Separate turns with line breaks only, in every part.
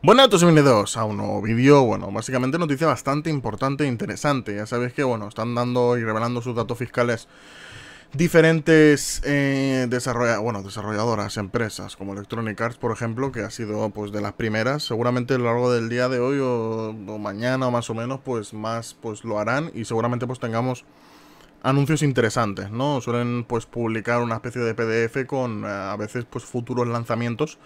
Bueno, a todos bienvenidos a un nuevo vídeo, bueno, básicamente noticia bastante importante e interesante. Ya sabéis que, bueno, están dando y revelando sus datos fiscales diferentes eh, bueno, desarrolladoras, empresas, como Electronic Arts, por ejemplo, que ha sido pues de las primeras. Seguramente a lo largo del día de hoy o, mañana o más o menos, pues más pues lo harán y seguramente pues tengamos anuncios interesantes, ¿no? Suelen pues publicar una especie de PDF con eh, a veces pues futuros lanzamientos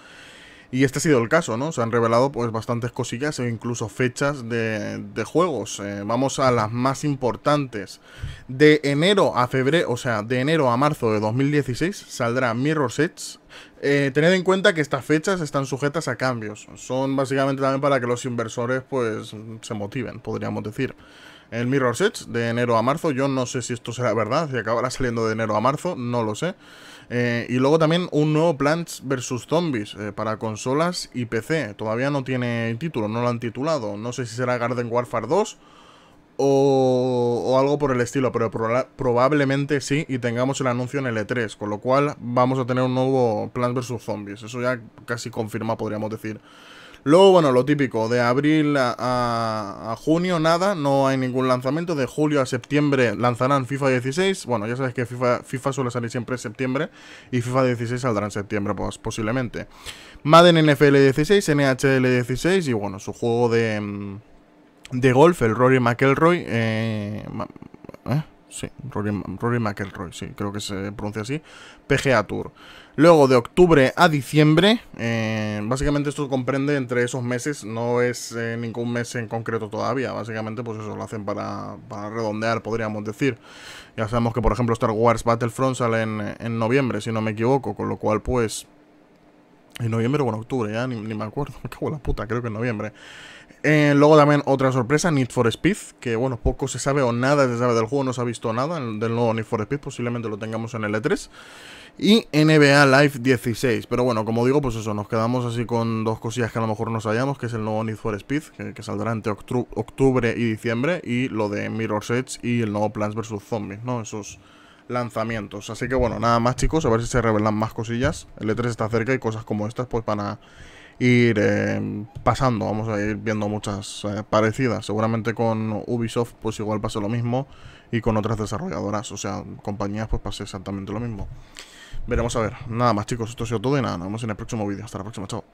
y este ha sido el caso, ¿no? Se han revelado pues bastantes cosillas e incluso fechas de, juegos. Eh, vamos a las más importantes. De enero a febrero, o sea, de enero a marzo de 2016 saldrá Mirror Sets. Eh, tened en cuenta que estas fechas están sujetas a cambios. Son básicamente también para que los inversores pues se motiven, podríamos decir el Mirror Edge de enero a marzo. Yo no sé si esto será verdad, si acabará saliendo de enero a marzo, no lo sé. Eh, y luego también un nuevo Plants vs. Zombies eh, para consolas y PC. Todavía no tiene título, no lo han titulado. No sé si será Garden Warfare 2 o, algo por el estilo, pero probablemente sí y tengamos el anuncio en el E3, con lo cual vamos a tener un nuevo Plants vs. Zombies. Eso ya casi confirma, podríamos decir. Luego, bueno, lo típico, de abril a, junio nada, no hay ningún lanzamiento. De julio a septiembre lanzarán FIFA 16. Bueno, ya sabes que FIFA, FIFA suele salir siempre en septiembre y FIFA 16 saldrá en septiembre, pues posiblemente. Madden NFL 16, NHL 16 y bueno, su juego de, mm, de golf, el Rory McElroy. ¿eh? eh sí, Rory, McElroy, sí, creo que se pronuncia así, PGA Tour. Luego de octubre a diciembre, eh, básicamente esto comprende entre esos meses, no es eh, ningún mes en concreto todavía, básicamente pues eso lo hacen para, redondear, podríamos decir. Ya sabemos que por ejemplo Star Wars Battlefront sale en, en noviembre, si no me equivoco, con lo cual pues en noviembre o en octubre, ya ni, me acuerdo, me cago en la puta, creo que en noviembre. Eh, luego también otra sorpresa, Need for Speed, que bueno, poco se sabe o nada se sabe del juego, no se ha visto nada del nuevo Need for Speed, posiblemente lo tengamos en el E3. Y NBA Live 16, pero bueno, como digo, pues eso, nos quedamos así con dos cosillas que a lo mejor no hallamos, que es el nuevo Need for Speed, que, saldrá entre octubre y diciembre, y lo de Mirror Sets y el nuevo Plants vs. Zombies, ¿no? Esos lanzamientos. Así que bueno, nada más chicos, a ver si se revelan más cosillas. El E3 está cerca y cosas como estas pues van a ir eh, pasando. Vamos a ir viendo muchas eh, parecidas. Seguramente con Ubisoft pues igual pase lo mismo y con otras desarrolladoras, o sea, compañías pues pase exactamente lo mismo. Veremos a ver. Nada más chicos, esto ha sido todo y nada, nos vemos en el próximo vídeo. Hasta la próxima, chao.